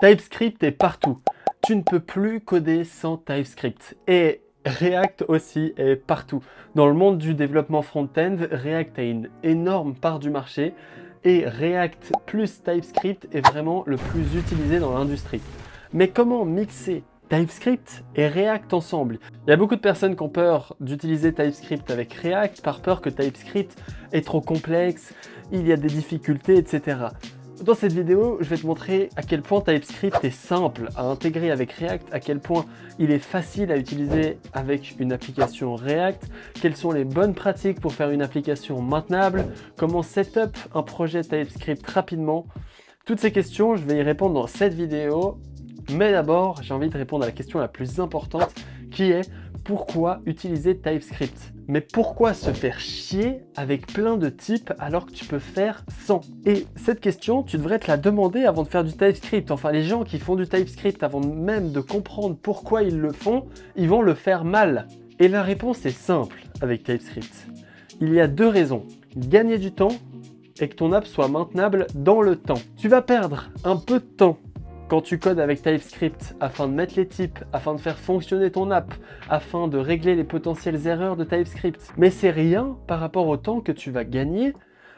TypeScript est partout. Tu ne peux plus coder sans TypeScript. Et React aussi est partout. Dans le monde du développement front-end, React a une énorme part du marché et React plus TypeScript est vraiment le plus utilisé dans l'industrie. Mais comment mixer TypeScript et React ensemble. Il y a beaucoup de personnes qui ont peur d'utiliser TypeScript avec React par peur que TypeScript est trop complexe, il y a des difficultés, etc. Dans cette vidéo, je vais te montrer à quel point TypeScript est simple à intégrer avec React, à quel point il est facile à utiliser avec une application React, quelles sont les bonnes pratiques pour faire une application maintenable, comment setup un projet TypeScript rapidement. Toutes ces questions, je vais y répondre dans cette vidéo. Mais d'abord, j'ai envie de répondre à la question la plus importante, est pourquoi utiliser TypeScript Mais pourquoi se faire chier avec plein de types alors que tu peux faire sans Et cette question, tu devrais te la demander avant de faire du TypeScript. Enfin, les gens qui font du TypeScript avant même de comprendre pourquoi ils le font, ils vont le faire mal. Et la réponse est simple avec TypeScript. Il y a deux raisons. Gagner du temps et que ton app soit maintenable dans le temps. Tu vas perdre un peu de temps quand tu codes avec TypeScript afin de mettre les types, afin de faire fonctionner ton app, afin de régler les potentielles erreurs de TypeScript, mais c'est rien par rapport au temps que tu vas gagner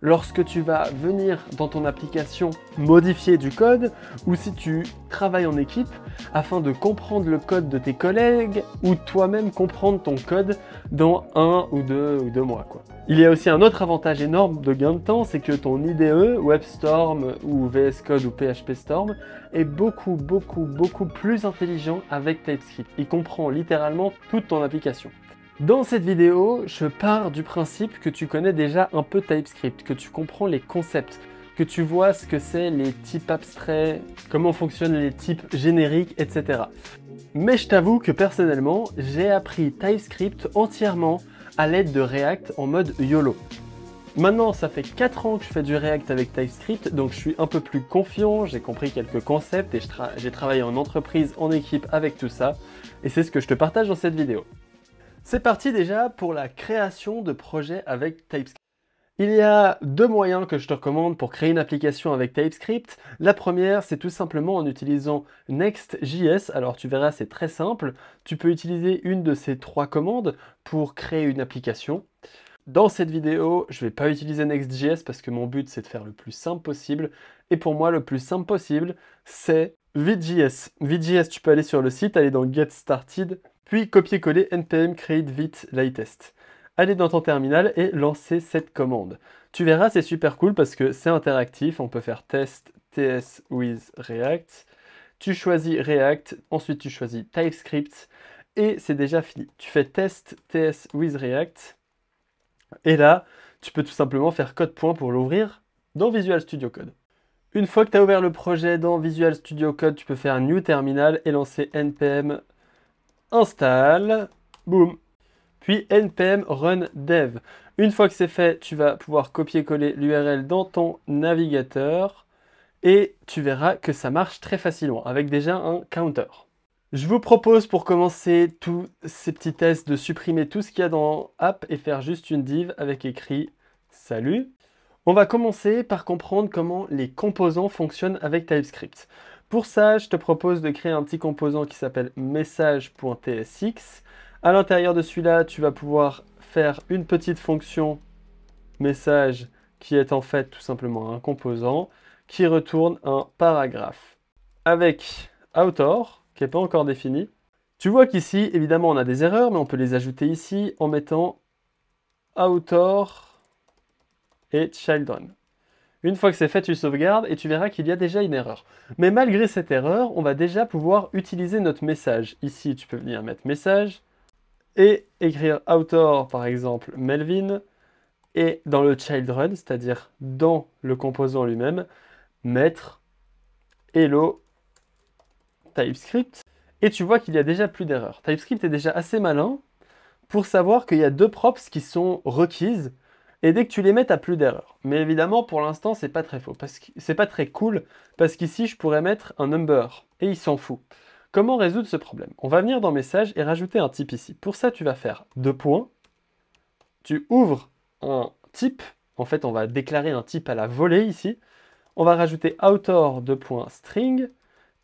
lorsque tu vas venir dans ton application modifier du code ou si tu travailles en équipe afin de comprendre le code de tes collègues ou toi-même comprendre ton code dans un ou deux ou deux mois. Quoi. Il y a aussi un autre avantage énorme de gain de temps, c'est que ton IDE, WebStorm ou VS Code ou PHP Storm est beaucoup beaucoup beaucoup plus intelligent avec TypeScript. Il comprend littéralement toute ton application. Dans cette vidéo, je pars du principe que tu connais déjà un peu TypeScript, que tu comprends les concepts, que tu vois ce que c'est les types abstraits, comment fonctionnent les types génériques, etc. Mais je t'avoue que personnellement, j'ai appris TypeScript entièrement à l'aide de React en mode YOLO. Maintenant, ça fait 4 ans que je fais du React avec TypeScript, donc je suis un peu plus confiant, j'ai compris quelques concepts et j'ai travaillé en entreprise, en équipe avec tout ça, et c'est ce que je te partage dans cette vidéo. C'est parti déjà pour la création de projets avec TypeScript. Il y a deux moyens que je te recommande pour créer une application avec TypeScript. La première, c'est tout simplement en utilisant Next.js. Alors tu verras, c'est très simple. Tu peux utiliser une de ces trois commandes pour créer une application. Dans cette vidéo, je ne vais pas utiliser Next.js parce que mon but, c'est de faire le plus simple possible. Et pour moi, le plus simple possible, c'est Vid.js. VJS, tu peux aller sur le site, aller dans Get Started puis copier-coller npm create vite latest. Allez dans ton terminal et lancez cette commande. Tu verras, c'est super cool parce que c'est interactif, on peut faire test ts with React. Tu choisis React, ensuite tu choisis TypeScript et c'est déjà fini. Tu fais test ts with React et là, tu peux tout simplement faire code point pour l'ouvrir dans Visual Studio Code. Une fois que tu as ouvert le projet dans Visual Studio Code, tu peux faire un New Terminal et lancer npm install, boum. Puis npm run dev. Une fois que c'est fait, tu vas pouvoir copier-coller l'URL dans ton navigateur et tu verras que ça marche très facilement avec déjà un counter. Je vous propose pour commencer tous ces petits tests de supprimer tout ce qu'il y a dans app et faire juste une div avec écrit salut. On va commencer par comprendre comment les composants fonctionnent avec TypeScript. Pour ça, je te propose de créer un petit composant qui s'appelle message.tsx. À l'intérieur de celui-là, tu vas pouvoir faire une petite fonction message qui est en fait tout simplement un composant qui retourne un paragraphe avec author qui n'est pas encore défini. Tu vois qu'ici, évidemment, on a des erreurs, mais on peut les ajouter ici en mettant author et children. Une fois que c'est fait, tu sauvegardes et tu verras qu'il y a déjà une erreur. Mais malgré cette erreur, on va déjà pouvoir utiliser notre message. Ici, tu peux venir mettre message et écrire author, par exemple, Melvin, et dans le child run, c'est-à-dire dans le composant lui-même, mettre hello TypeScript. Et tu vois qu'il n'y a déjà plus d'erreur. TypeScript est déjà assez malin pour savoir qu'il y a deux props qui sont requises et dès que tu les mets, n'as plus d'erreur. Mais évidemment, pour l'instant, c'est pas très faux, parce que c'est pas très cool, parce qu'ici, je pourrais mettre un number, et il s'en fout. Comment résoudre ce problème On va venir dans message et rajouter un type ici. Pour ça, tu vas faire deux points, tu ouvres un type, en fait, on va déclarer un type à la volée ici, on va rajouter author de point string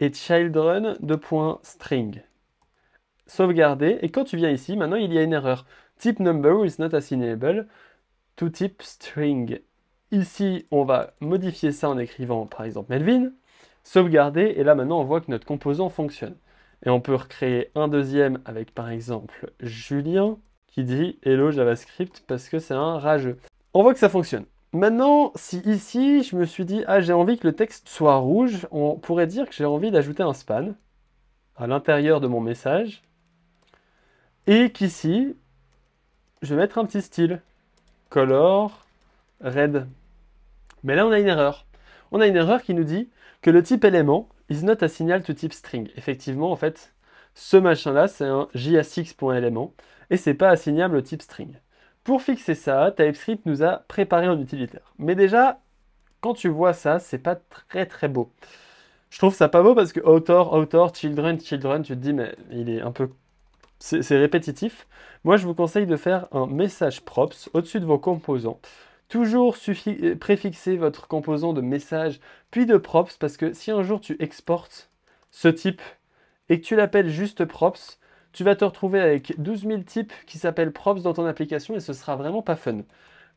et children de point string. Sauvegarder, et quand tu viens ici, maintenant, il y a une erreur. Type number is not assignable, type string. Ici, on va modifier ça en écrivant par exemple Melvin, sauvegarder, et là maintenant on voit que notre composant fonctionne. Et on peut recréer un deuxième avec par exemple Julien qui dit Hello JavaScript parce que c'est un rageux. On voit que ça fonctionne. Maintenant, si ici je me suis dit Ah, j'ai envie que le texte soit rouge, on pourrait dire que j'ai envie d'ajouter un span à l'intérieur de mon message et qu'ici je vais mettre un petit style color red. Mais là, on a une erreur. On a une erreur qui nous dit que le type élément is not assignable to type string. Effectivement, en fait, ce machin-là, c'est un JSX.element et c'est pas assignable au type string. Pour fixer ça, TypeScript nous a préparé un utilitaire. Mais déjà, quand tu vois ça, c'est pas très très beau. Je trouve ça pas beau parce que author, author, children, children, tu te dis mais il est un peu c'est répétitif. Moi, je vous conseille de faire un message props au-dessus de vos composants. Toujours euh, préfixer votre composant de message puis de props parce que si un jour tu exportes ce type et que tu l'appelles juste props, tu vas te retrouver avec 12 000 types qui s'appellent props dans ton application et ce sera vraiment pas fun.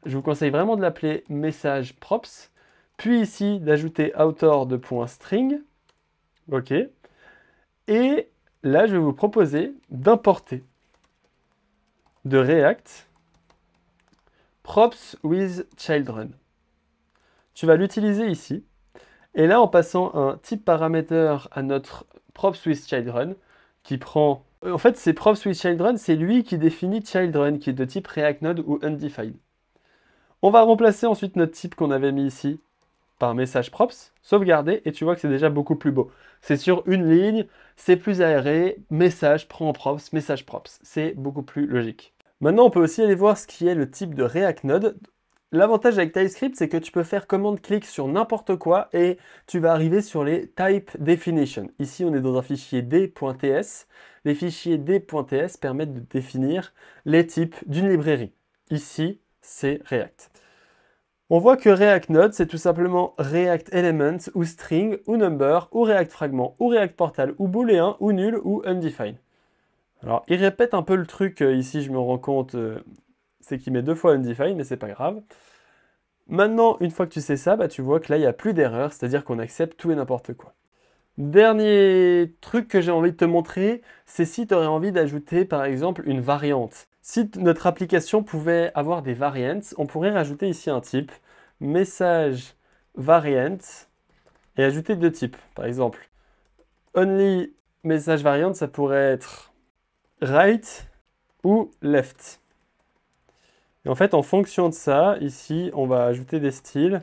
Je vous conseille vraiment de l'appeler message props, puis ici d'ajouter author de point string, ok, et là, je vais vous proposer d'importer de React props with children. Tu vas l'utiliser ici. Et là, en passant un type paramètre à notre props with children, qui prend... En fait, c'est props with children, c'est lui qui définit children, qui est de type React Node ou undefined. On va remplacer ensuite notre type qu'on avait mis ici par message props, sauvegarder, et tu vois que c'est déjà beaucoup plus beau. C'est sur une ligne, c'est plus aéré, message prend props, message props. C'est beaucoup plus logique. Maintenant, on peut aussi aller voir ce qui est le type de React Node. L'avantage avec TypeScript, c'est que tu peux faire commande-clic sur n'importe quoi et tu vas arriver sur les type definition. Ici, on est dans un fichier d.ts. Les fichiers d.ts permettent de définir les types d'une librairie. Ici, c'est React. On voit que React Node, c'est tout simplement React Element ou String ou Number ou React Fragment ou React Portal ou Boolean ou Nul ou Undefined. Alors, il répète un peu le truc euh, ici, je me rends compte, euh, c'est qu'il met deux fois Undefined, mais c'est pas grave. Maintenant, une fois que tu sais ça, bah, tu vois que là, il n'y a plus d'erreur, c'est-à-dire qu'on accepte tout et n'importe quoi. Dernier truc que j'ai envie de te montrer, c'est si tu aurais envie d'ajouter par exemple une variante. Si notre application pouvait avoir des variants, on pourrait rajouter ici un type message variant et ajouter deux types. Par exemple, only message variant, ça pourrait être right ou left. Et en fait, en fonction de ça, ici, on va ajouter des styles.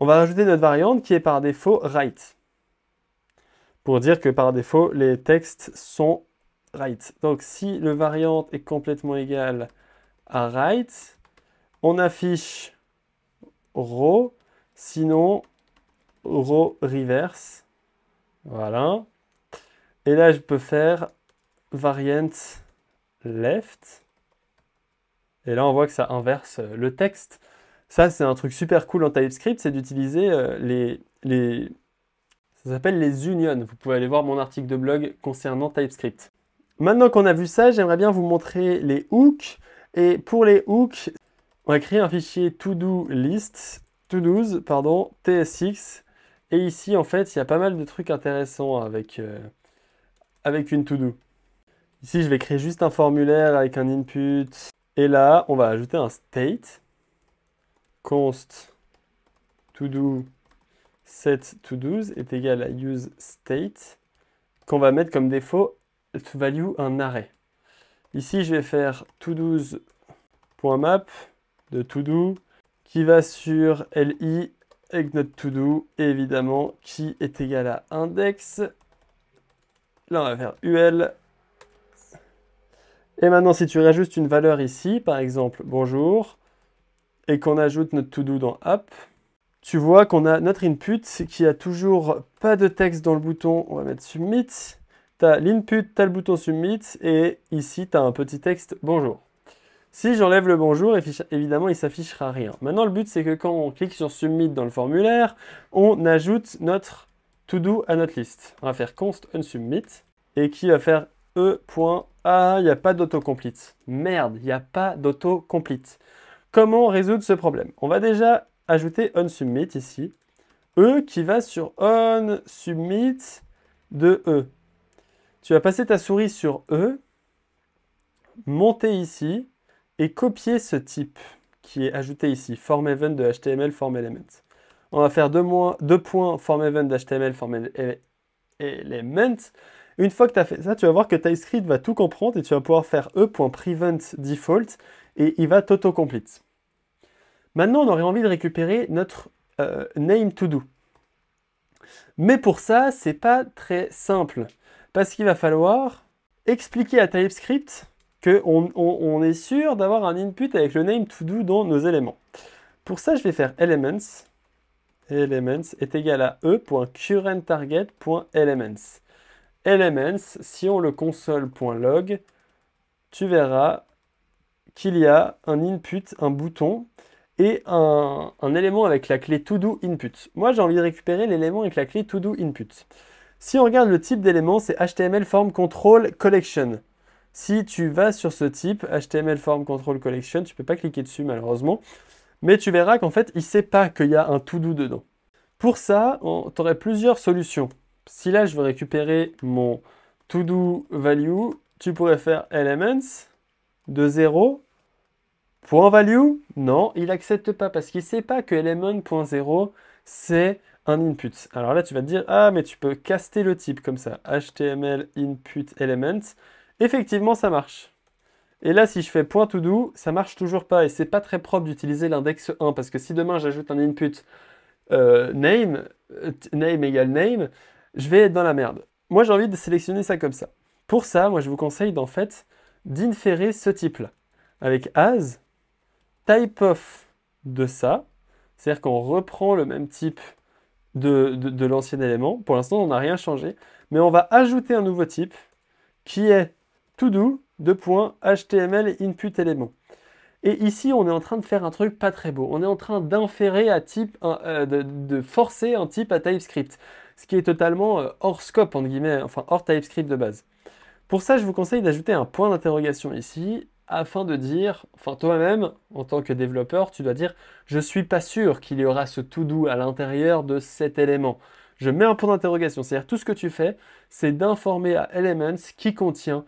on va rajouter notre variante qui est par défaut right dire que par défaut, les textes sont right. Donc si le variante est complètement égal à right, on affiche row, sinon row reverse. Voilà. Et là, je peux faire variant left. Et là, on voit que ça inverse euh, le texte. Ça, c'est un truc super cool en TypeScript, c'est d'utiliser euh, les, les appelle s'appelle les unions. Vous pouvez aller voir mon article de blog concernant TypeScript. Maintenant qu'on a vu ça, j'aimerais bien vous montrer les hooks. Et pour les hooks, on va créer un fichier to-do list, to-dos, pardon, tsx. Et ici, en fait, il y a pas mal de trucs intéressants avec, euh, avec une to-do. Ici, je vais créer juste un formulaire avec un input. Et là, on va ajouter un state. const to-do set to doze est égal à use state qu'on va mettre comme défaut to value un array. Ici, je vais faire toDo's.map de to do qui va sur li avec notre do et évidemment qui est égal à index. Là, on va faire ul. Et maintenant, si tu rajoutes une valeur ici, par exemple bonjour, et qu'on ajoute notre to do dans app, tu vois qu'on a notre input qui a toujours pas de texte dans le bouton. On va mettre submit. Tu as l'input, tu as le bouton submit et ici tu as un petit texte bonjour. Si j'enlève le bonjour, évidemment, il s'affichera rien. Maintenant, le but, c'est que quand on clique sur Submit dans le formulaire, on ajoute notre to-do à notre liste. On va faire const unsubmit et qui va faire e.a, il n'y a pas d'autocomplete. Merde, il n'y a pas d'autocomplete. Comment résoudre ce problème On va déjà ajouter onSubmit ici, E qui va sur onSubmit de E. Tu vas passer ta souris sur E, monter ici et copier ce type qui est ajouté ici, formEvent de HTML formElement. On va faire deux, deux points formEvent d'HTML formElement. Une fois que tu as fait ça, tu vas voir que TypeScript va tout comprendre et tu vas pouvoir faire e.prevent default et il va t'autocomplete. Maintenant, on aurait envie de récupérer notre euh, name to do. Mais pour ça, c'est pas très simple. Parce qu'il va falloir expliquer à TypeScript qu'on on, est sûr d'avoir un input avec le name to do dans nos éléments. Pour ça, je vais faire elements. Elements est égal à e.currentTarget.elements. Elements, si on le console.log, tu verras qu'il y a un input, un bouton et un, élément avec la clé todo input. Moi, j'ai envie de récupérer l'élément avec la clé todo input. Si on regarde le type d'élément, c'est HTML form control collection. Si tu vas sur ce type, HTML form control collection, tu ne peux pas cliquer dessus malheureusement, mais tu verras qu'en fait, il ne sait pas qu'il y a un todo dedans. Pour ça, tu aurais plusieurs solutions. Si là, je veux récupérer mon todo value, tu pourrais faire elements de 0 Point value Non, il n'accepte pas parce qu'il ne sait pas que element.0, c'est un input. Alors là, tu vas te dire, ah, mais tu peux caster le type comme ça, HTML input element. Effectivement, ça marche. Et là, si je fais point to do, ça marche toujours pas. Et c'est pas très propre d'utiliser l'index 1 parce que si demain j'ajoute un input euh, name, euh, name égale name, je vais être dans la merde. Moi, j'ai envie de sélectionner ça comme ça. Pour ça, moi, je vous conseille d'en fait d'inférer ce type-là. Avec as, type of de ça, c'est-à-dire qu'on reprend le même type de, l'ancien élément. Pour l'instant, on n'a rien changé, mais on va ajouter un nouveau type qui est todo de point HTML input élément Et ici, on est en train de faire un truc pas très beau. On est en train d'inférer à type, euh, de, forcer un type à TypeScript, ce qui est totalement euh, hors scope, entre guillemets, enfin hors TypeScript de base. Pour ça, je vous conseille d'ajouter un point d'interrogation ici afin de dire, enfin toi-même, en tant que développeur, tu dois dire, je ne suis pas sûr qu'il y aura ce tout doux à l'intérieur de cet élément. Je mets un point d'interrogation, c'est-à-dire tout ce que tu fais, c'est d'informer à Elements qui contient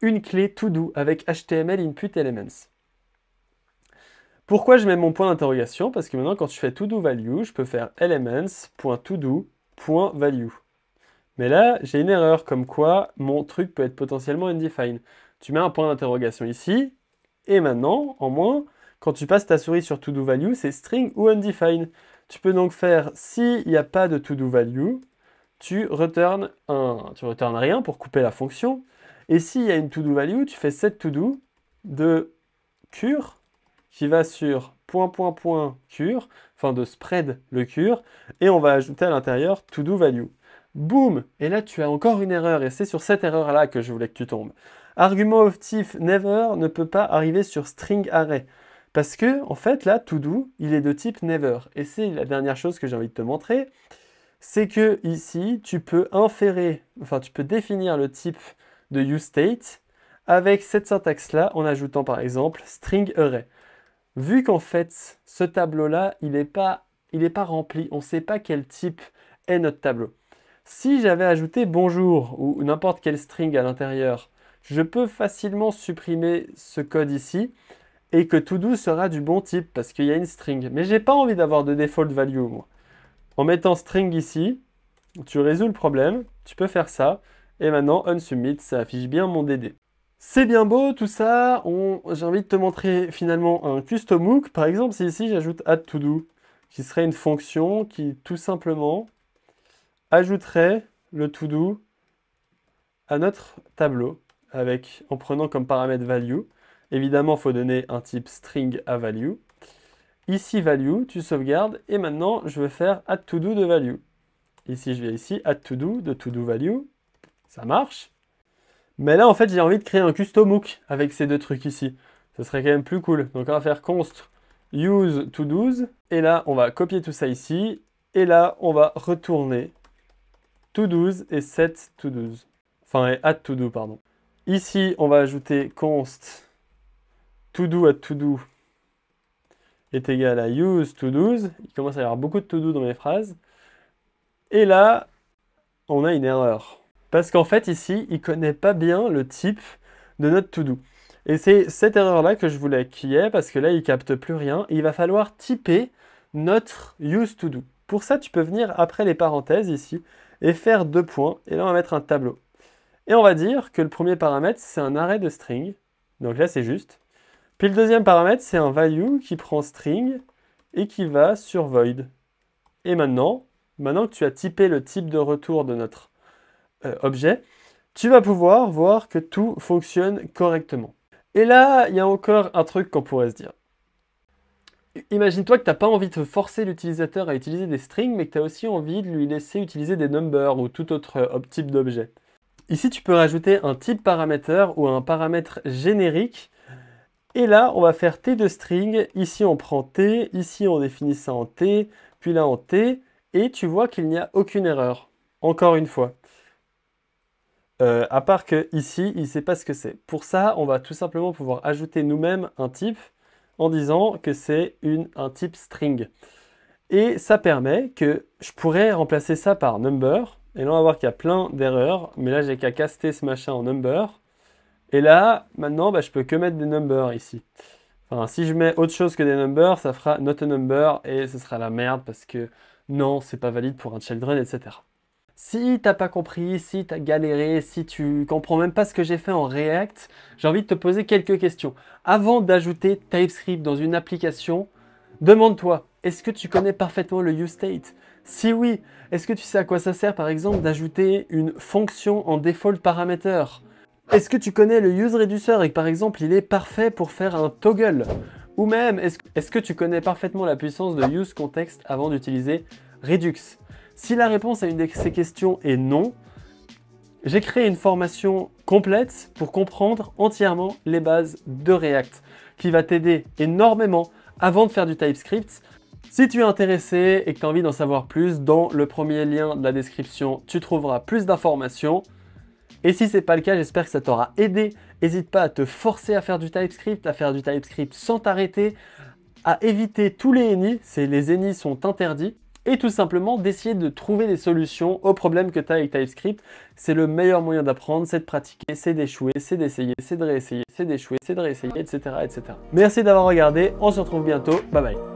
une clé to do avec HTML input elements. Pourquoi je mets mon point d'interrogation Parce que maintenant, quand je fais to do value, je peux faire elements.todo.value. Mais là, j'ai une erreur, comme quoi mon truc peut être potentiellement undefined. Tu mets un point d'interrogation ici. Et maintenant, en moins, quand tu passes ta souris sur to-do value, c'est string ou undefined. Tu peux donc faire, s'il n'y a pas de to-do value, tu returns un, tu rien pour couper la fonction. Et s'il y a une to-do value, tu fais set to-do de cure qui va sur point point point cure, enfin de spread le cure, et on va ajouter à l'intérieur to-do value. Boum Et là, tu as encore une erreur, et c'est sur cette erreur-là que je voulais que tu tombes. Argument type never ne peut pas arriver sur string array. Parce que, en fait, là, to do, il est de type never. Et c'est la dernière chose que j'ai envie de te montrer. C'est que ici, tu peux inférer, enfin, tu peux définir le type de useState avec cette syntaxe-là en ajoutant par exemple string array. Vu qu'en fait, ce tableau-là, il n'est pas, pas rempli, on ne sait pas quel type est notre tableau. Si j'avais ajouté bonjour ou n'importe quel string à l'intérieur je peux facilement supprimer ce code ici et que todo sera du bon type parce qu'il y a une string. Mais je n'ai pas envie d'avoir de default value, En mettant string ici, tu résous le problème, tu peux faire ça. Et maintenant, unsubmit, ça affiche bien mon DD. C'est bien beau tout ça, j'ai envie de te montrer finalement un custom hook. Par exemple, si ici j'ajoute add to qui serait une fonction qui tout simplement ajouterait le to do à notre tableau avec, en prenant comme paramètre value. Évidemment, il faut donner un type string à value. Ici, value, tu sauvegardes. Et maintenant, je veux faire add to do de value. Ici, je viens ici, add to do de to do value. Ça marche. Mais là, en fait, j'ai envie de créer un custom hook avec ces deux trucs ici. Ce serait quand même plus cool. Donc, on va faire const use to do's. Et là, on va copier tout ça ici. Et là, on va retourner to do's et set to do's. Enfin, et add to do, pardon. Ici, on va ajouter const to-do todo to-do est égal à use to todos. Il commence à y avoir beaucoup de to-do dans mes phrases. Et là, on a une erreur. Parce qu'en fait, ici, il ne connaît pas bien le type de notre todo. Et c'est cette erreur-là que je voulais qu'il y ait, parce que là, il ne capte plus rien. il va falloir typer notre use to-do. Pour ça, tu peux venir après les parenthèses ici et faire deux points. Et là, on va mettre un tableau. Et on va dire que le premier paramètre, c'est un arrêt de string. Donc là, c'est juste. Puis le deuxième paramètre, c'est un value qui prend string et qui va sur void. Et maintenant, maintenant que tu as typé le type de retour de notre euh, objet, tu vas pouvoir voir que tout fonctionne correctement. Et là, il y a encore un truc qu'on pourrait se dire. Imagine-toi que tu n'as pas envie de forcer l'utilisateur à utiliser des strings, mais que tu as aussi envie de lui laisser utiliser des numbers ou tout autre euh, type d'objet. Ici, tu peux rajouter un type paramètre ou un paramètre générique. Et là, on va faire T de string. Ici, on prend T. Ici, on définit ça en T. Puis là, en T. Et tu vois qu'il n'y a aucune erreur. Encore une fois. Euh, à part que ici, il ne sait pas ce que c'est. Pour ça, on va tout simplement pouvoir ajouter nous-mêmes un type en disant que c'est un type string. Et ça permet que je pourrais remplacer ça par number, et là, on va voir qu'il y a plein d'erreurs. Mais là, j'ai qu'à caster ce machin en number. Et là, maintenant, bah, je peux que mettre des numbers ici. Enfin, si je mets autre chose que des numbers, ça fera not a number et ce sera la merde parce que non, c'est pas valide pour un children, etc. Si t'as pas compris, si tu as galéré, si tu comprends même pas ce que j'ai fait en React, j'ai envie de te poser quelques questions. Avant d'ajouter TypeScript dans une application, demande-toi, est-ce que tu connais parfaitement le useState si oui, est-ce que tu sais à quoi ça sert par exemple d'ajouter une fonction en default parameter Est-ce que tu connais le useReducer et que par exemple il est parfait pour faire un toggle Ou même, est-ce que tu connais parfaitement la puissance de useContext avant d'utiliser Redux Si la réponse à une de ces questions est non, j'ai créé une formation complète pour comprendre entièrement les bases de React qui va t'aider énormément avant de faire du TypeScript si tu es intéressé et que tu as envie d'en savoir plus, dans le premier lien de la description, tu trouveras plus d'informations. Et si ce n'est pas le cas, j'espère que ça t'aura aidé. N'hésite pas à te forcer à faire du TypeScript, à faire du TypeScript sans t'arrêter, à éviter tous les c'est les ennemis sont interdits, et tout simplement d'essayer de trouver des solutions aux problèmes que tu as avec TypeScript. C'est le meilleur moyen d'apprendre, c'est de pratiquer, c'est d'échouer, c'est d'essayer, c'est de réessayer, c'est d'échouer, c'est de réessayer, etc., etc. Merci d'avoir regardé, on se retrouve bientôt, bye bye